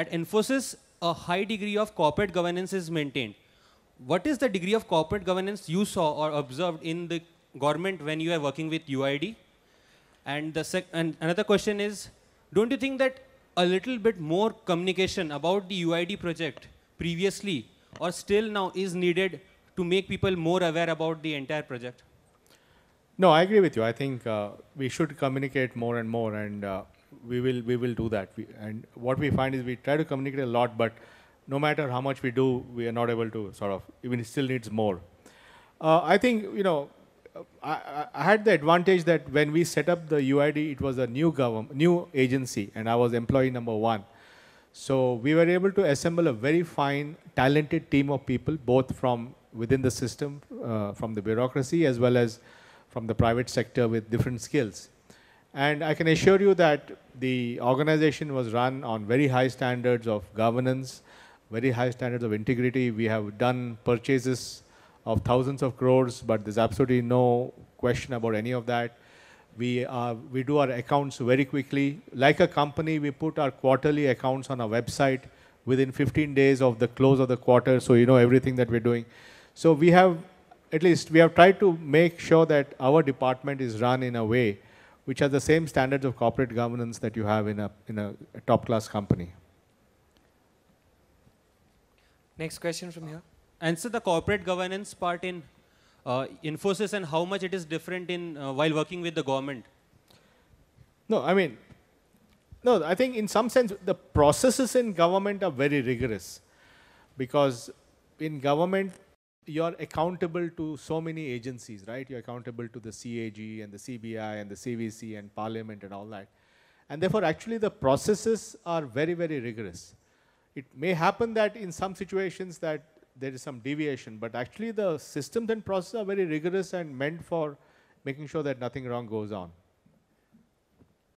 At Infosys, a high degree of corporate governance is maintained. What is the degree of corporate governance you saw or observed in the government when you are working with UID? And, the sec and another question is, don't you think that a little bit more communication about the UID project previously or still now is needed to make people more aware about the entire project? No, I agree with you. I think uh, we should communicate more and more. And uh, we will we will do that. We, and what we find is we try to communicate a lot, but no matter how much we do, we are not able to sort of even still needs more. Uh, I think you know. I, I, had the advantage that when we set up the UID, it was a new government, new agency, and I was employee number one. So we were able to assemble a very fine, talented team of people, both from within the system, uh, from the bureaucracy, as well as from the private sector with different skills. And I can assure you that the organization was run on very high standards of governance, very high standards of integrity. We have done purchases of thousands of crores, but there's absolutely no question about any of that. We, we do our accounts very quickly. Like a company, we put our quarterly accounts on our website within 15 days of the close of the quarter, so you know everything that we're doing. So we have, at least we have tried to make sure that our department is run in a way which are the same standards of corporate governance that you have in a, in a top class company. Next question from here. Answer the corporate governance part in uh, Infosys and how much it is different in uh, while working with the government? No, I mean, no, I think in some sense the processes in government are very rigorous because in government you're accountable to so many agencies, right? You're accountable to the CAG and the CBI and the CVC and Parliament and all that. And therefore, actually, the processes are very, very rigorous. It may happen that in some situations that there is some deviation, but actually the systems and processes are very rigorous and meant for making sure that nothing wrong goes on.